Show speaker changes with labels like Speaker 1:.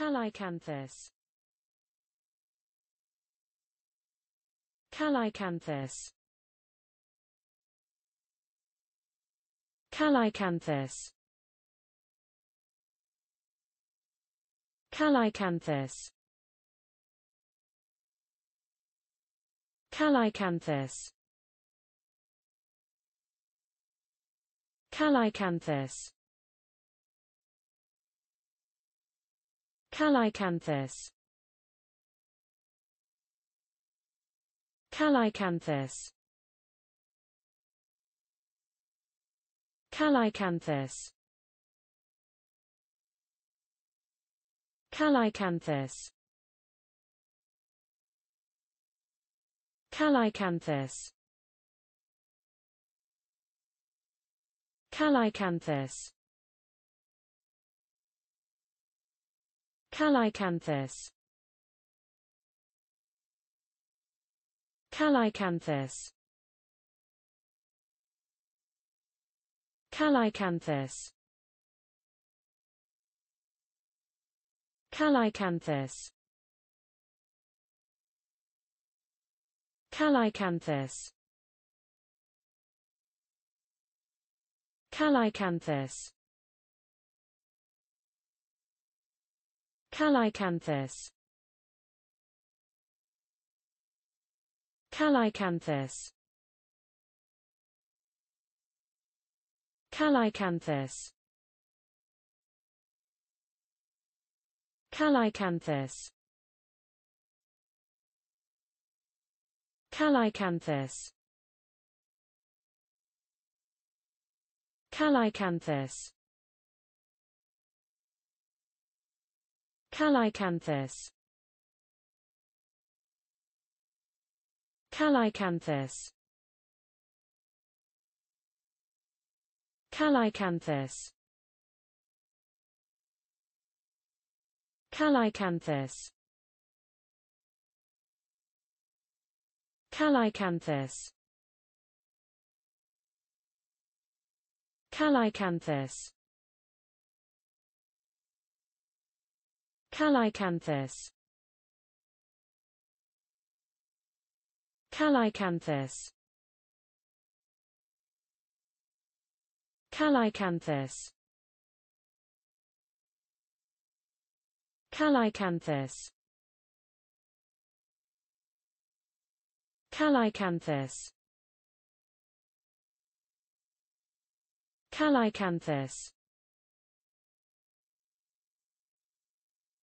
Speaker 1: Calycanthus Calycanthus Calycanthus Calycanthus Calycanthus Calycanthus Calycanthus Calycanthus Calycanthus Calycanthus Calycanthus Calycanthus Calycanthus Calycanthus Calycanthus Calycanthus Calycanthus Calycanthus Calycanthus Calycanthus Calycanthus Calycanthus Calycanthus Calycanthus Calycanthus Calycanthus Calycanthus Calycanthus Calycanthus Calycanthus Calycanthus Calycanthus Calycanthus Calycanthus Calycanthus Calycanthus